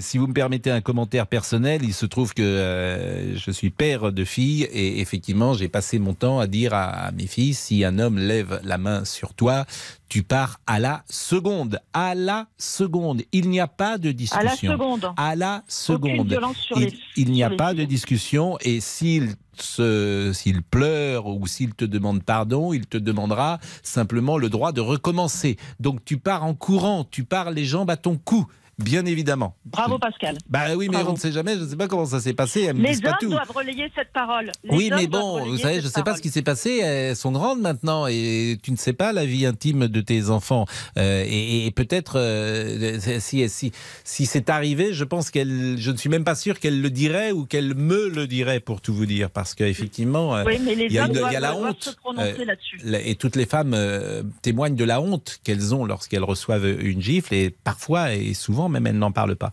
si vous me permettez un commentaire personnel, il se trouve que euh, je suis père de filles et effectivement, j'ai passé mon temps à dire à, mes filles si un homme lève la main sur toi, tu pars à la seconde, à la seconde. Il n'y a pas de discussion. À la seconde. À la seconde. il, n'y a pas de discussion et s'il s'il pleure ou s'il te demande pardon, il te demandera simplement le droit de recommencer. Donc tu pars en courant, tu pars les jambes à ton cou bien évidemment. Bravo Pascal. Bah oui, mais on ne sait jamais, je ne sais pas comment ça s'est passé. les hommes doivent relayer cette parole. oui, mais bon, vous savez, je ne sais pas ce qui s'est passé. Elles sont grandes maintenant et tu ne sais pas la vie intime de tes enfants. Euh, et, peut-être, euh, si, si, si c'est arrivé, je pense qu'elle, je ne suis même pas sûr qu'elle le dirait ou qu'elle me le dirait pour tout vous dire, parce qu'effectivement, euh, il y a, la honte. et toutes les femmes témoignent de la honte qu'elles ont lorsqu'elles reçoivent une gifle et parfois et souvent mais même elle n'en parle pas.